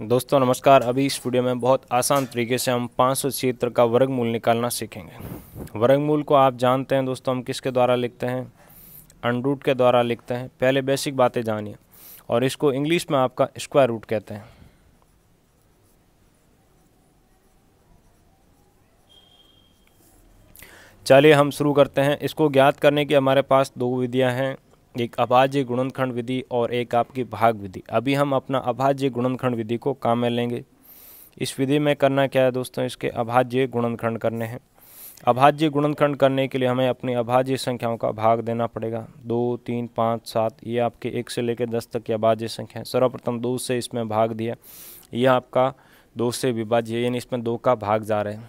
दोस्तों नमस्कार अभी इस वीडियो में बहुत आसान तरीके से हम पाँच सौ क्षेत्र का वर्गमूल निकालना सीखेंगे वर्गमूल को आप जानते हैं दोस्तों हम किसके द्वारा लिखते हैं अनरूट के द्वारा लिखते हैं पहले बेसिक बातें जानिए और इसको इंग्लिश में आपका स्क्वायर रूट कहते हैं चलिए हम शुरू करते हैं इसको ज्ञात करने की हमारे पास दो विधियाँ हैं एक अभाज्य गुणनखंड विधि और एक आपकी भाग विधि अभी हम अपना अभाज्य गुणनखंड विधि को काम में लेंगे इस विधि में करना क्या है दोस्तों इसके अभाज्य गुणनखंड करने हैं अभाज्य गुणनखंड करने के लिए हमें अपनी अभाज्य संख्याओं का भाग देना पड़ेगा दो तीन पाँच सात ये आपके एक से लेकर दस तक की अभाज्य संख्या है सर्वप्रथम दो से इसमें भाग दिया यह आपका दो से विभाज्य यानी इसमें दो का भाग जा रहे हैं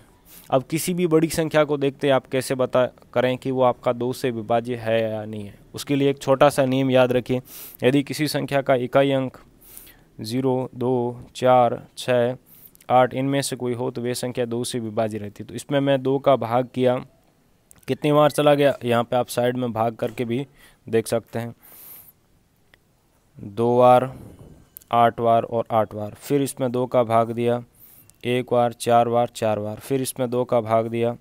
अब किसी भी बड़ी संख्या को देखते आप कैसे बता करें कि वो आपका दो से विभाज्य है या नहीं है उसके लिए एक छोटा सा नियम याद रखिए यदि किसी संख्या का इकाई अंक ज़ीरो दो चार छः आठ इनमें से कोई हो तो वे संख्या दो से विभाज्य रहती तो इसमें मैं दो का भाग किया कितनी बार चला गया यहाँ पे आप साइड में भाग करके भी देख सकते हैं दो बार आठ बार और आठ बार फिर इसमें दो का भाग दिया एक बार चार बार चार बार फिर इसमें दो का भाग दिया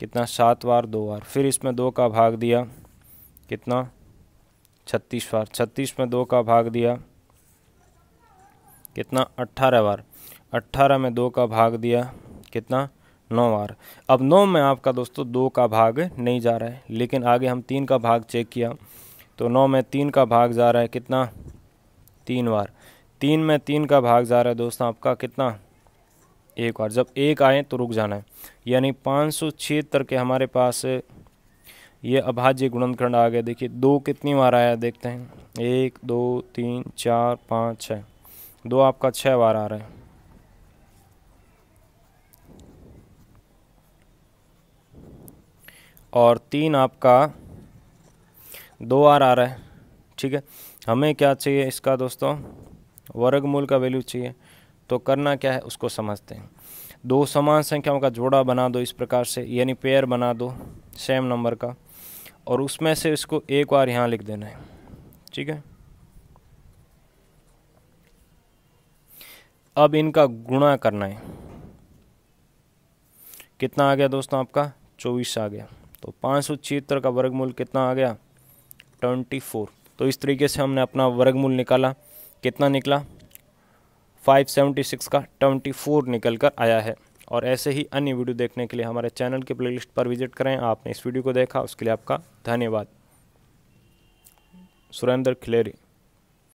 कितना सात बार दो बार फिर इसमें दो का भाग दिया कितना छत्तीस बार छत्तीस में दो का भाग दिया कितना अट्ठारह बार अट्ठारह में दो का भाग दिया कितना नौ बार अब नौ में आपका दोस्तों दो का भाग नहीं जा रहा है लेकिन आगे हम तीन का भाग चेक किया तो नौ में तीन का भाग जा रहा है कितना तीन बार तीन में तीन का भाग जा रहा है दोस्तों आपका कितना एक बार जब एक आए तो रुक जाना है यानी पाँच सौ छिहत्तर के हमारे पास ये अभाज्य गुणनखंड आ गया देखिए दो कितनी बार आया देखते हैं एक दो तीन चार पाँच छः दो आपका छः बार आ रहा है और तीन आपका दो आर आ रहा है ठीक है हमें क्या चाहिए इसका दोस्तों वर्गमूल का वैल्यू चाहिए तो करना क्या है उसको समझते हैं दो समान संख्याओं का जोड़ा बना दो इस प्रकार से यानी पेयर बना दो सेम नंबर का और उसमें से इसको एक बार यहाँ लिख देना है ठीक है अब इनका गुणा करना है कितना आ गया दोस्तों आपका चौबीस आ गया तो पाँच सौ छिहत्तर का वर्गमूल कितना आ गया ट्वेंटी फोर तो इस तरीके से हमने अपना वर्गमूल निकाला कितना निकला 576 का 24 निकल कर आया है और ऐसे ही अन्य वीडियो देखने के लिए हमारे चैनल के प्लेलिस्ट पर विजिट करें आपने इस वीडियो को देखा उसके लिए आपका धन्यवाद सुरेंद्र खिलेरी